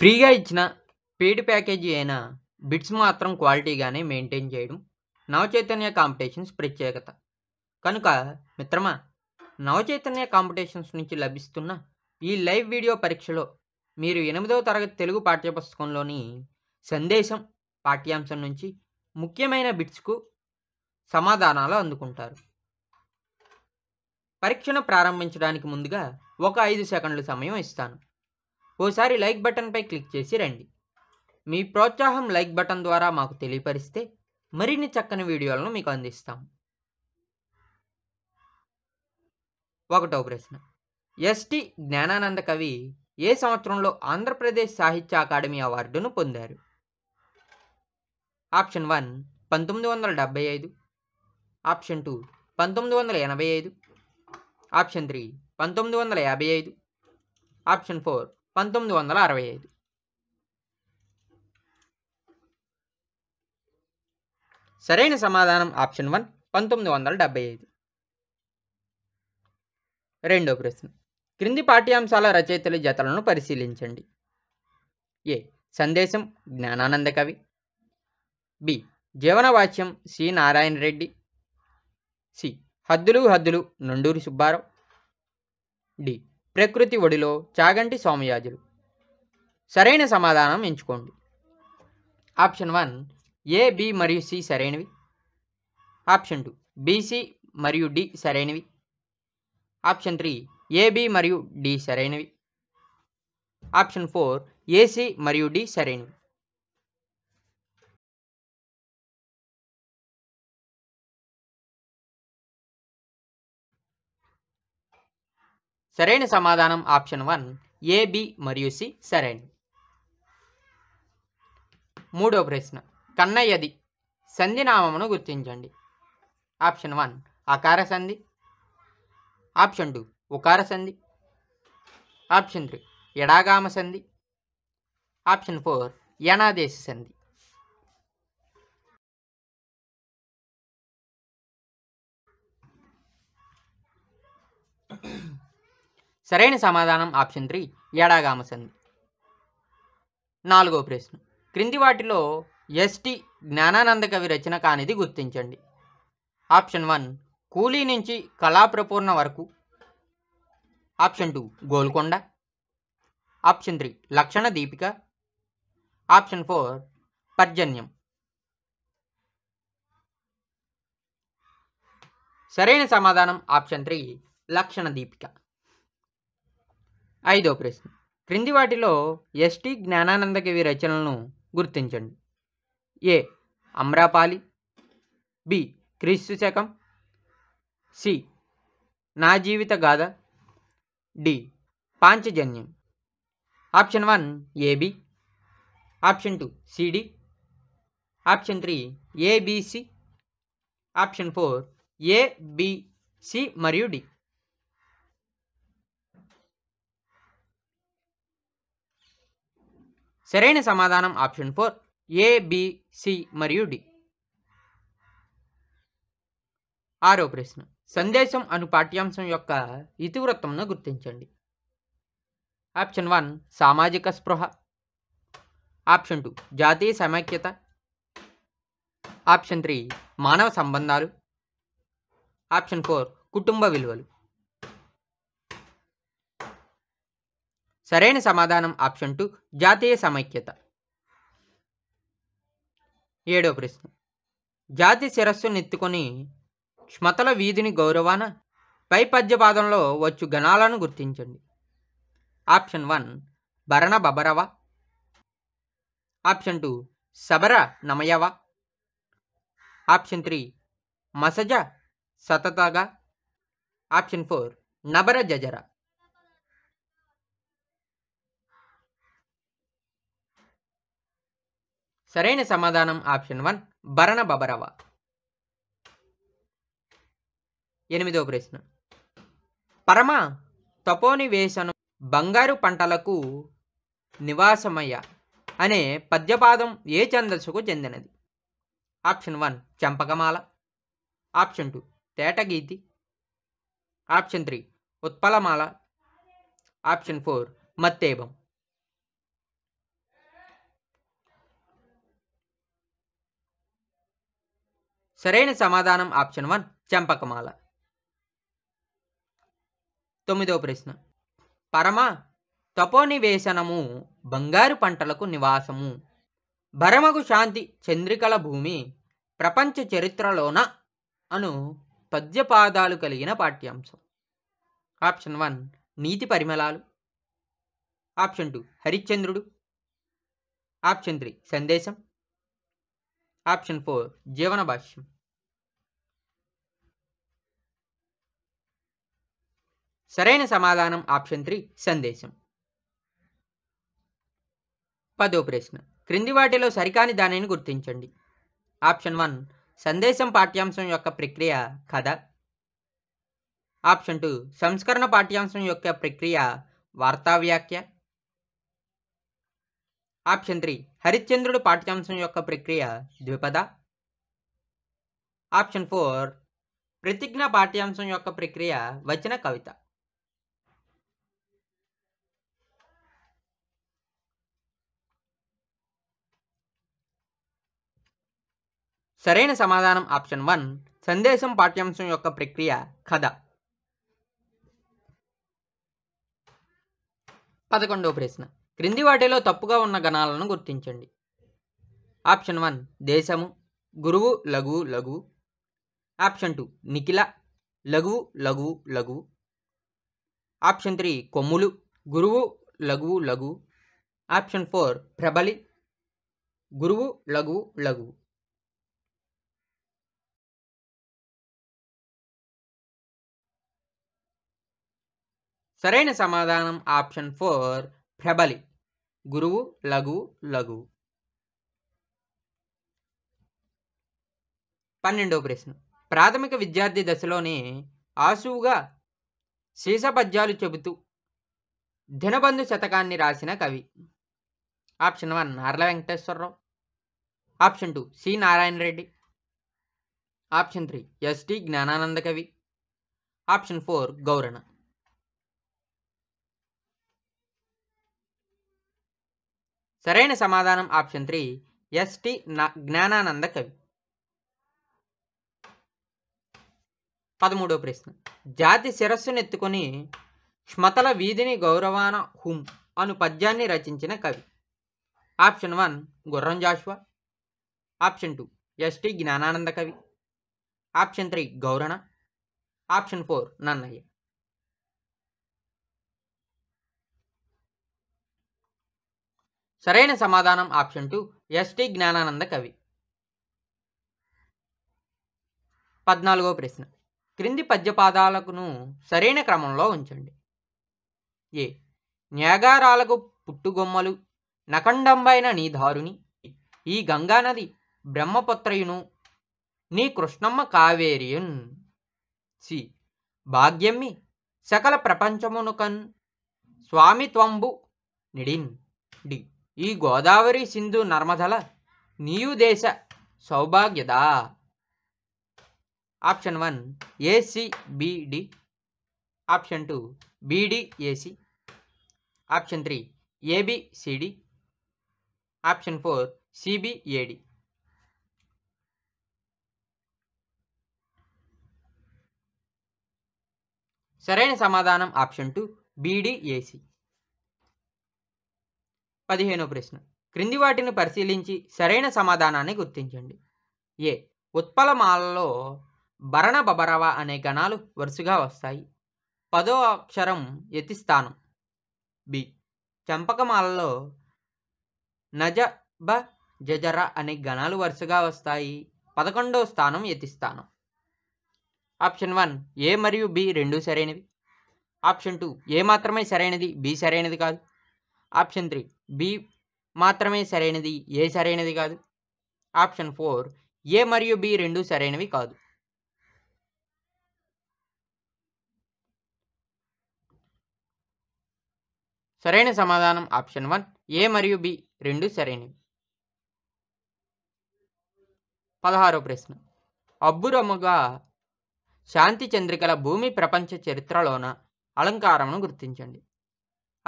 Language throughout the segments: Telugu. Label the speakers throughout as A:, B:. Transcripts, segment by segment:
A: ఫ్రీగా ఇచ్చిన పెయిడ్ ప్యాకేజీ అయిన బిట్స్ మాత్రం క్వాలిటీగానే మెయింటైన్ చేయడం నవచైతన్య కాంపిటీషన్స్ ప్రత్యేకత కనుక మిత్రమా నవచైతన్య కాంపిటీషన్స్ నుంచి లభిస్తున్న ఈ లైవ్ వీడియో పరీక్షలో మీరు ఎనిమిదవ తరగతి తెలుగు పాఠ్యపుస్తకంలోని సందేశం పాఠ్యాంశం నుంచి ముఖ్యమైన బిట్స్కు సమాధానాలు అందుకుంటారు పరీక్షను ప్రారంభించడానికి ముందుగా ఒక ఐదు సెకండ్ల సమయం ఇస్తాను ఓసారి లైక్ బటన్పై క్లిక్ చేసి రండి మీ ప్రోత్సాహం లైక్ బటన్ ద్వారా మాకు తెలియపరిస్తే మరిన్ని చక్కని వీడియోలను మీకు అందిస్తాం ఒకటో ప్రశ్న ఎస్టి జ్ఞానానంద కవి ఏ సంవత్సరంలో ఆంధ్రప్రదేశ్ సాహిత్య అకాడమీ అవార్డును పొందారు ఆప్షన్ వన్ పంతొమ్మిది వందల డెబ్బై ఐదు ఆప్షన్ టూ పంతొమ్మిది వందల ఎనభై ఐదు ఆప్షన్ త్రీ పంతొమ్మిది వందల యాభై ఐదు ఆప్షన్ ఫోర్ పంతొమ్మిది వందల అరవై ఐదు సరైన సమాధానం ఆప్షన్ వన్ పంతొమ్మిది వందల డెబ్బై ఐదు రెండో ప్రశ్న క్రింది పాఠ్యాంశాల రచయితల జతలను పరిశీలించండి ఏ సందేశం జ్ఞానానంద కవి బి జీవనవాచ్యం సి నారాయణ రెడ్డి సి హద్దులు హద్దులు నండూరి సుబ్బారావు డి ప్రకృతి ఒడిలో చాగంటి సోమయాజులు సరైన సమాధానం ఎంచుకోండి ఆప్షన్ వన్ ఏ బి మరియు సి సరైనవి ఆప్షన్ టూ బీసీ మరియు డి సరైనవి ఆప్షన్ త్రీ ఏబి మరియు డి సరైనవి ఆప్షన్ ఫోర్ ఏసీ మరియు డి సరైనవి సరైన సమాధానం ఆప్షన్ వన్ ఏ మరియు సి సరైన మూడో ప్రశ్న కన్నయ్యది సంధినామమును గుర్తించండి ఆప్షన్ వన్ అకార సంధి ఆప్షన్ టూ ఉకార సంధి ఆప్షన్ త్రీ ఎడాగామ సంధి ఆప్షన్ ఫోర్ యణాదేశ సంధి సరైన సమాధానం ఆప్షన్ త్రీ ఏడాగామ సంధి నాలుగో ప్రశ్న క్రింది వాటిలో ఎస్టి జ్ఞానానంద కవి రచన కానిది గుర్తించండి ఆప్షన్ వన్ కూలీ నుంచి కళాప్రపూర్ణ వరకు option two Golconda option three లక్షణ దీపిక ఆప్షన్ ఫోర్ పర్జన్యం సరైన సమాధానం ఆప్షన్ త్రీ లక్షణ దీపిక ఐదో ప్రశ్న క్రింది వాటిలో ఎస్టి జ్ఞానానందకవి రచనలను గుర్తించండి ఏ అమ్రాపాలి బి క్రీస్తు శకం సి నా జీవిత గాథ D Panchajanyam option one AB option two CD option three ABC option four ABC మరియు డి సరైన సమాధానం option four A B C మరియు డి ఆరో ప్రశ్న సందేశం అను పాఠ్యాంశం యొక్క ఇతివృత్తంను గుర్తించండి ఆప్షన్ వన్ సామాజిక స్పృహ ఆప్షన్ టూ జాతీయ సమైక్యత ఆప్షన్ త్రీ మానవ సంబంధాలు ఆప్షన్ ఫోర్ కుటుంబ విలువలు సరైన సమాధానం ఆప్షన్ టూ జాతీయ సమైక్యత ఏడో ప్రశ్న జాతి శిరస్సు నెత్తుకొని క్షమతల వీధిని గౌరవాన పై పద్యపాదంలో వచ్చు గణాలను గుర్తించండి ఆప్షన్ వన్ భరణ బబరవ ఆప్షన్ టూ సబర నమయవ ఆప్షన్ త్రీ మసజ సతతగా ఆప్షన్ ఫోర్ నబర జజర సరైన సమాధానం ఆప్షన్ వన్ భరణ బబరవ ఎనిమిదో ప్రశ్న పరమ తపోని వేసను బంగారు పంటలకు నివాసమయ్య అనే పద్యపాదం ఏ చందస్సుకు చెందినది ఆప్షన్ వన్ చంపకమాల ఆప్షన్ టూ తేటగీతి ఆప్షన్ త్రీ ఉత్పలమాల ఆప్షన్ ఫోర్ మత్తేబం సరైన సమాధానం ఆప్షన్ వన్ చెంపకమాల తొమ్మిదవ ప్రశ్న పరమ తపోనివేశనము బంగారు పంటలకు నివాసము భరమగు శాంతి చంద్రికల భూమి ప్రపంచ చరిత్రలోన అను పద్యపాదాలు కలిగిన పాఠ్యాంశం ఆప్షన్ వన్ నీతి పరిమళాలు ఆప్షన్ టూ హరిశ్చంద్రుడు ఆప్షన్ త్రీ సందేశం ఆప్షన్ ఫోర్ జీవన భాష్యం సరైన సమాధానం ఆప్షన్ త్రీ సందేశం పదో ప్రశ్న క్రింది వాటిలో సరికాని దానిని గుర్తించండి ఆప్షన్ వన్ సందేశం పాఠ్యాంశం యొక్క ప్రక్రియ కథ ఆప్షన్ టూ సంస్కరణ పాఠ్యాంశం యొక్క ప్రక్రియ వార్తా వ్యాఖ్య ఆప్షన్ త్రీ హరిశ్చంద్రుడు పాఠ్యాంశం యొక్క ప్రక్రియ ద్విపద ఆప్షన్ ఫోర్ ప్రతిజ్ఞ పాఠ్యాంశం యొక్క ప్రక్రియ వచన కవిత సరైన సమాధానం ఆప్షన్ వన్ సందేశం పాఠ్యాంశం యొక్క ప్రక్రియ కథ పదకొండవ ప్రశ్న క్రింది వాటిలో తప్పుగా ఉన్న గణాలను గుర్తించండి ఆప్షన్ వన్ దేశము గురువు లఘువు లఘు ఆప్షన్ టూ నిఖిల లఘువు లఘువు లఘువు ఆప్షన్ త్రీ కొమ్ములు గురువు లఘువు లఘు ఆప్షన్ ఫోర్ ప్రబలి గురువు లఘువు లఘువు సరైన సమాధానం ఆప్షన్ ఫోర్ ప్రబలి గురువు లఘు లఘు పన్నెండవ ప్రశ్న ప్రాథమిక విద్యార్థి దశలోనే ఆసువుగా శీసపద్యాలు చెబుతూ దినబంధు శతకాన్ని రాసిన కవి option one Narla Venkateswara Rao option two C Narayana Reddy option three S T Jnanananda Kavi option four గౌరణ సరైన సమాధానం ఆప్షన్ త్రీ ఎస్టి జ్ఞానానంద కవి పదమూడవ ప్రశ్న జాతి శిరస్సునెత్తుకొని శ్మతల వీధిని గౌరవాన హుం అను పద్యాన్ని రచించిన కవి option one Gurram Jashuva option two S T Jnanananda Kavi option three Gaurana option four Nannaya సరైన సమాధానం ఆప్షన్ టు ఎస్టీ జ్ఞానానంద కవి పద్నాలుగో ప్రశ్న క్రింది పద్యపాదాలకును సరైన క్రమంలో ఉంచండి ఏ న్యాగారాలకు పుట్టుగొమ్మలు నఖండంబైన నీ దారుని ఈ గంగానది బ్రహ్మపుత్రయును నీ కృష్ణమ్మ కావేరియన్ సి భాగ్యమ్మి సకల ప్రపంచమునుకన్ స్వామి స్వామిత్వంబు నిడిన్ డి ఈ గోదావరి సింధు నర్మదల నీయు దేశ సౌభాగ్యద option one A C B D option two B D A C option three A B C D option four C B A D సరైన సమాధానం ఆప్షన్ టూ బీడీఏసి పదిహేనో ప్రశ్న క్రింది వాటిని పరిశీలించి సరైన సమాధానాన్ని గుర్తించండి ఏ ఉత్పలమాలలో భరణ బబరవ అనే గణాలు వరుసగా వస్తాయి పదో అక్షరం యతిస్థానం బి చంపకమాలలో నజ బ జజర అనే గణాలు వరుసగా వస్తాయి పదకొండో స్థానం యతిస్థానం ఆప్షన్ వన్ ఏ మరియు బి రెండు సరైనవి ఆప్షన్ టూ ఏ మాత్రమే సరైనది బి సరైనది కాదు ఆప్షన్ త్రీ బి మాత్రమే సరైనది ఏ సరైనది కాదు ఆప్షన్ ఫోర్ ఏ మరియు బి రెండు సరైనవి కాదు సరైన సమాధానం ఆప్షన్ వన్ ఏ మరియు బి రెండు సరైనవి పదహారో ప్రశ్న అబ్బురముగా శాంతి చంద్రికల భూమి ప్రపంచ చరిత్రలోన అలంకారమును గుర్తించండి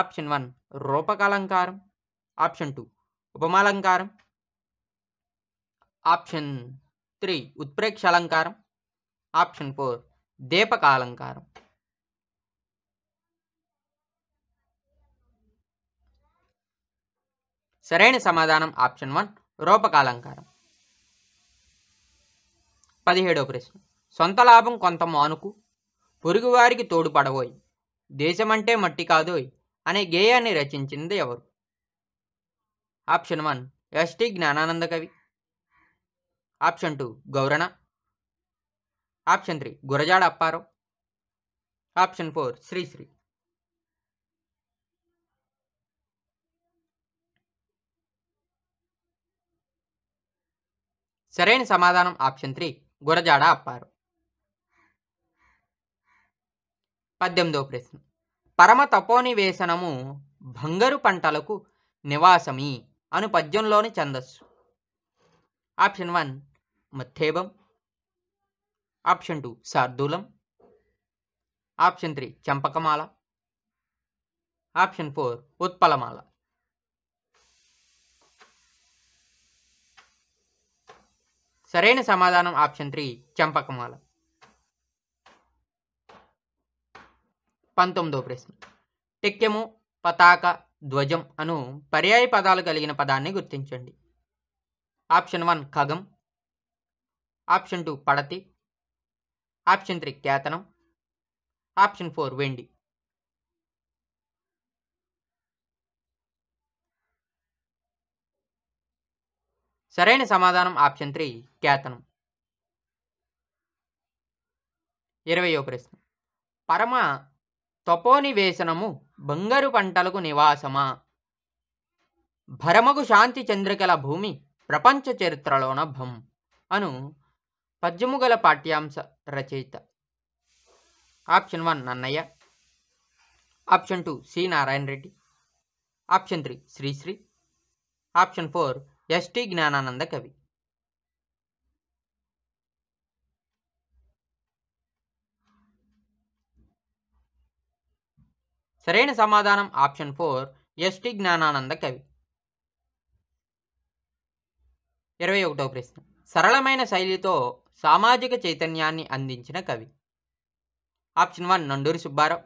A: ఆప్షన్ వన్ రూపకాలంకారం ఆప్షన్ టూ ఉపమాలంకారం ఆప్షన్ త్రీ ఉత్ప్రేక్ష అలంకారం ఆప్షన్ ఫోర్ దీపక అలంకారం సరైన సమాధానం ఆప్షన్ వన్ రూపకాలంకారం పదిహేడవ ప్రశ్న సొంత లాభం కొంత మానుకు పొరుగువారికి తోడుపడబోయి దేశమంటే మట్టి కాదోయ్ అనే గేయాన్ని రచించింది ఎవరు option one S T Jnanananda Kavi option two Gaurana option three Gurajada Apparao option four Sri Sri సరైన సమాధానం ఆప్షన్ త్రీ గురజాడ అప్పారు పద్దెనిమిదవ ప్రశ్న పరమ తపోనివేశనము భంగరు పంటలకు నివాసమి అను పద్యంలోని ఛందస్సు ఆప్షన్ వన్ మథేబం ఆప్షన్ టూ శార్దూలం ఆప్షన్ త్రీ చంపకమాల ఆప్షన్ ఫోర్ ఉత్పలమాల సరైన సమాధానం ఆప్షన్ త్రీ చంపకమాల పంతొమ్మిదో ప్రశ్న టెక్కెము పతాక ధ్వజం అను పర్యాయ పదాలు కలిగిన పదాన్ని గుర్తించండి ఆప్షన్ వన్ ఖగం ఆప్షన్ టూ పడతి ఆప్షన్ త్రీ కేతనం ఆప్షన్ ఫోర్ వెండి సరైన సమాధానం ఆప్షన్ త్రీ కేతనం ఇరవయో ప్రశ్న పరమ తపోనివేశనము బంగారు పంటలకు నివాసమా భరమగు శాంతి చంద్రికల భూమి ప్రపంచ చరిత్రలోన భం అను పద్యము గల పాఠ్యాంశ రచయిత option one Nannaya option two C Narayana Reddy option three Sri Sri option four S T Jnanananda Kavi సరైన సమాధానం ఆప్షన్ ఫోర్ ఎస్టి జ్ఞానానంద కవి ఇరవై ఒకటవ ప్రశ్న సరళమైన శైలితో సామాజిక చైతన్యాన్ని అందించిన కవి option one Nanduri Subbarao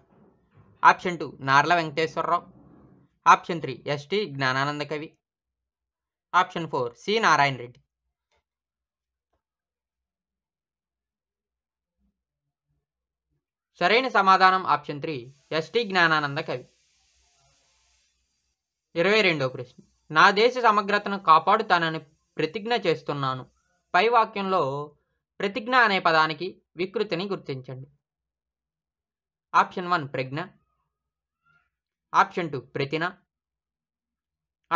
A: option two Narla Venkateswara Rao option three S T Jnanananda Kavi option four C Narayana Reddy సరైన సమాధానం ఆప్షన్ త్రీ ఎస్టీ జ్ఞానానంద కవి ఇరవై రెండో ప్రశ్న నా దేశ సమగ్రతను కాపాడుతానని ప్రతిజ్ఞ చేస్తున్నాను పై వాక్యంలో ప్రతిజ్ఞ అనే పదానికి వికృతిని గుర్తించండి ఆప్షన్ వన్ ప్రజ్ఞ ఆప్షన్ టూ ప్రతిన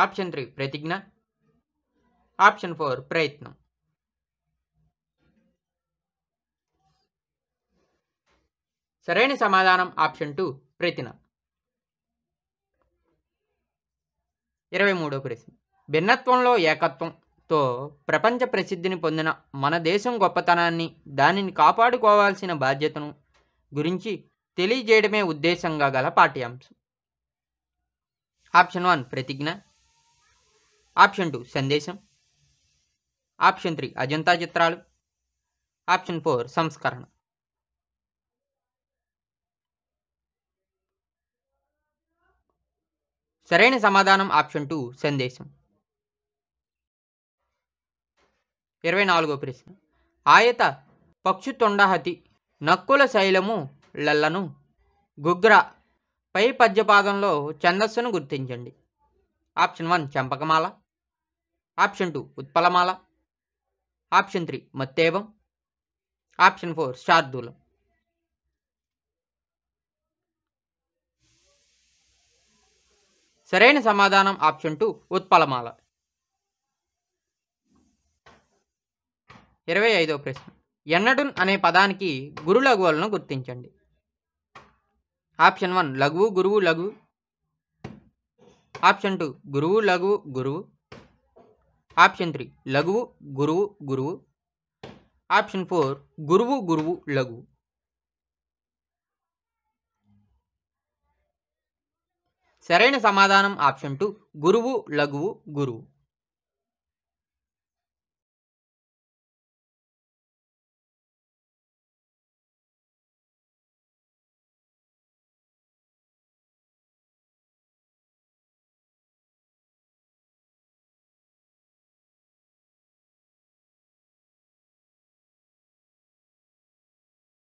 A: ఆప్షన్ త్రీ ప్రతిజ్ఞ ఆప్షన్ ఫోర్ ప్రయత్నం సరైన సమాధానం ఆప్షన్ టూ ప్రతిన ఇరవై మూడో ప్రశ్న భిన్నత్వంలో ఏకత్వంతో ప్రపంచ ప్రసిద్ధిని పొందిన మన దేశం గొప్పతనాన్ని దానిని కాపాడుకోవాల్సిన బాధ్యతను గురించి తెలియజేయడమే ఉద్దేశంగా గల పాఠ్యాంశం ఆప్షన్ వన్ ప్రతిజ్ఞ ఆప్షన్ టూ సందేశం ఆప్షన్ త్రీ అజంతా చిత్రాలు ఆప్షన్ ఫోర్ సంస్కరణ సరైన సమాధానం ఆప్షన్ టూ సందేశం ఇరవై నాలుగో ప్రశ్న ఆయత పక్షు తొండహతి నక్కుల శైలము లల్లను గుగ్ర పై పద్యపాదంలో ఛందస్సును గుర్తించండి ఆప్షన్ వన్ చంపకమాల ఆప్షన్ టూ ఉత్పలమాల ఆప్షన్ త్రీ మత్తేవం ఆప్షన్ ఫోర్ శార్దూలం సరైన సమాధానం ఆప్షన్ టూ ఉత్పలమాల ఇరవై ఐదో ప్రశ్న ఎన్నడున్ అనే పదానికి గురు లఘువులను గుర్తించండి ఆప్షన్ వన్ లఘువు గురువు లఘు ఆప్షన్ టూ గురువు లఘువు గురువు ఆప్షన్ త్రీ లఘువు గురువు గురువు ఆప్షన్ ఫోర్ గురువు గురువు లఘువు సరైన సమాధానం ఆప్షన్ టూ గురువు లఘువు గురువు